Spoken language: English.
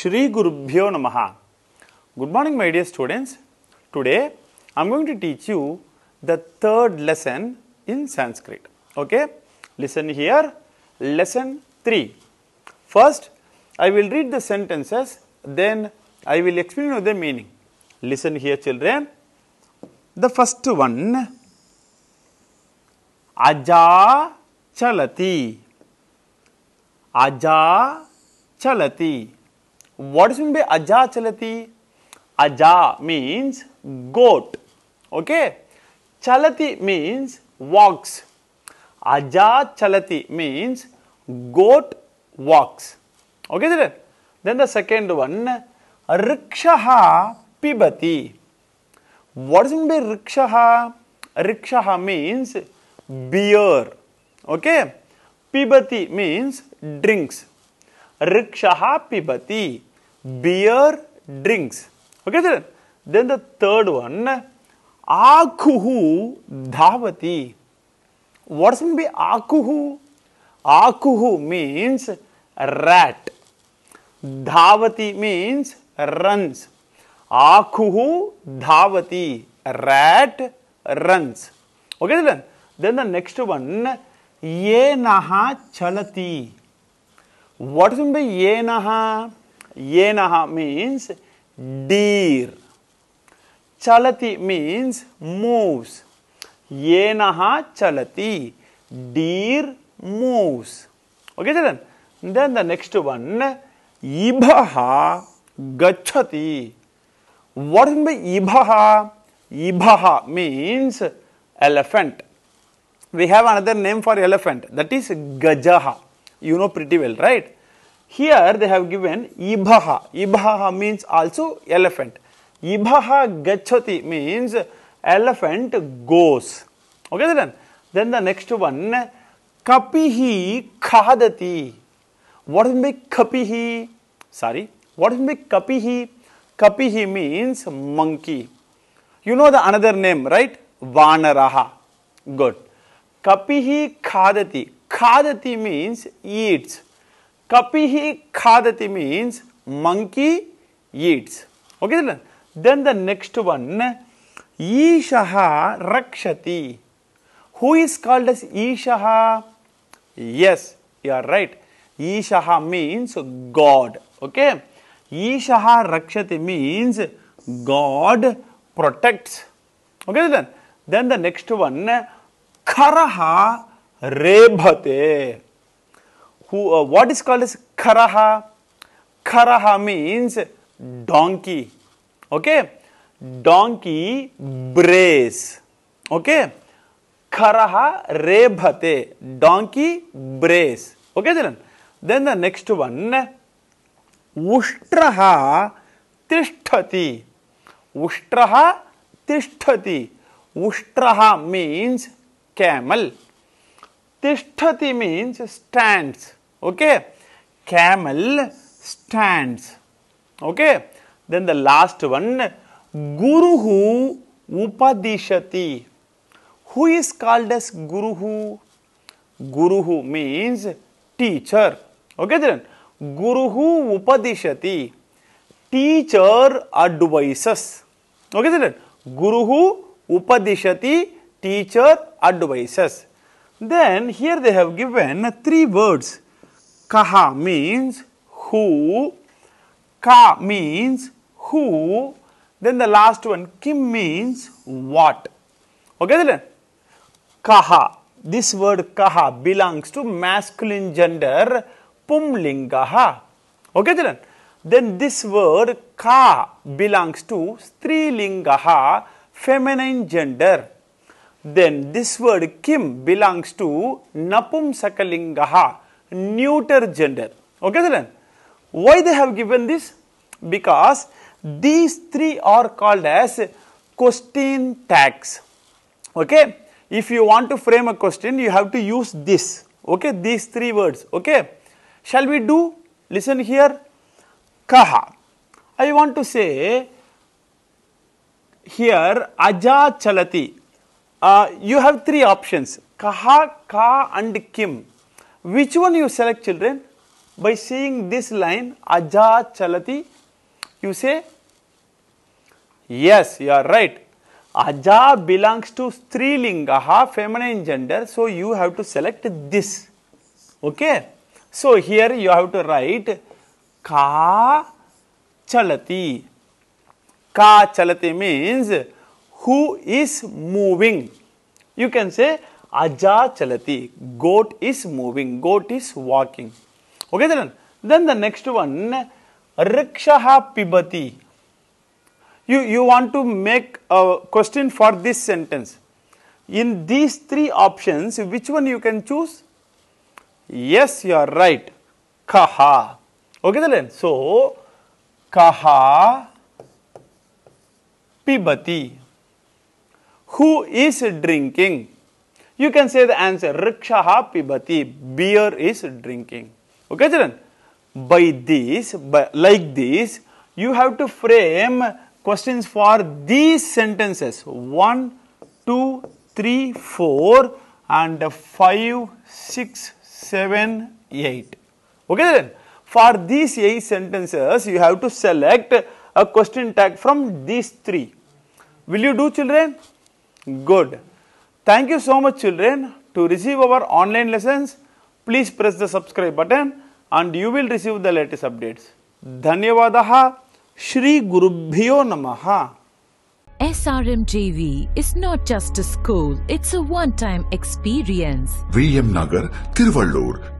Shri Gurubhyo Namaha. Good morning, my dear students. Today I'm going to teach you the third lesson in Sanskrit. Okay, listen here, lesson 3. First, I will read the sentences, then I will explain the meaning. Listen here, children. The first one, Aja Chalati. Aja Chalati. what is meant by aja chalati aja means goat okay chalati means walks aja chalati means goat walks okay sir then the second one rikshaha pibati what is meant by rikshaha rikshaha means beer okay pibati means drinks rikshaha pibati beer drinks. Okay, then, Then the third one, akuhu dhavati. What's in by akuhu? Akuhu means rat. Dhavati means runs. Akuhu dhavati. Rat runs. Okay, children? Then the next one, yenaha chalati. What is meant by yenaha? Yenaha means deer. Chalati means moves. Yenaha chalati. Deer moves. Okay, children? Then the next one. Ibaha gachati. What is by Ibaha? Ibaha means elephant. We have another name for elephant. That is Gajaha. You know pretty well, right? Here they have given Ibaha. Ibaha means also elephant. Ibaha Gachati means elephant goes. Okay, then? Then the next one, Kapihi Khadati. What is mean Kapihi? Sorry. What is mean Kapihi? Kapihi means monkey. You know the another name, right? Vanaraha. Good. Kapihi Khadati. Khadati means eats. कपी ही खादती means monkey eats okay then the next one ईश रक्षति who is called as ईश yes you are right ईश means God okay ईश रक्षति means God protects okay then the next one खरह रेभते who uh, what is called as karaha karaha means donkey okay donkey brays okay karaha rebhate donkey brays okay children then the next one ushtraha tishthati ushtraha tishthati ushtraha means camel tishthati means stands Okay. Camel stands. Okay. Then the last one, Guruhu Upadishati. Who is called as Guruhu? Guruhu means teacher. Okay, then Guruhu Upadishati. Teacher advises. Okay, then Guruhu Upadishati. Teacher advises. Then here they have given three words Kaha means who. Ka means who. Then the last one, Kim means what. Okay, then? Kaha. This word kaha belongs to masculine gender pumlingaha. Okay, children? Then this word ka belongs to strilingaha, feminine gender. Then this word kim belongs to napumsakalingaha, neuter gender okay children why they have given this because these three are called as question tags okay if you want to frame a question you have to use this okay these three words okay shall we do listen here kaha i want to say here aja chalati uh, you have three options kaha ka and kim which one you select children? By seeing this line, Aja Chalati, you say, yes, you are right. Aja belongs to Strilingaha, feminine gender, so you have to select this. Okay? So here you have to write Ka Chalati. Ka Chalati means who is moving. You can say Aja chalati. Goat is moving. Goat is walking. Okay, then. Then the next one. Rikshaha pibati. You, you want to make a question for this sentence. In these three options, which one you can choose? Yes, you are right. Kaha. Okay, then. So, kaha pibati. Who is drinking? You can say the answer Rikshaha Pibati, beer is drinking. Okay, children? By this, by, like this, you have to frame questions for these sentences 1, 2, 3, 4, and 5, 6, 7, 8. Okay, children? For these 8 sentences, you have to select a question tag from these 3. Will you do, children? Good. Thank you so much children. To receive our online lessons, please press the subscribe button and you will receive the latest updates. Dhanyavadaha Shri Gurubhyo Namaha. SRMJV is not just a school, it's a one-time experience. VM Nagar, Tiruvallur,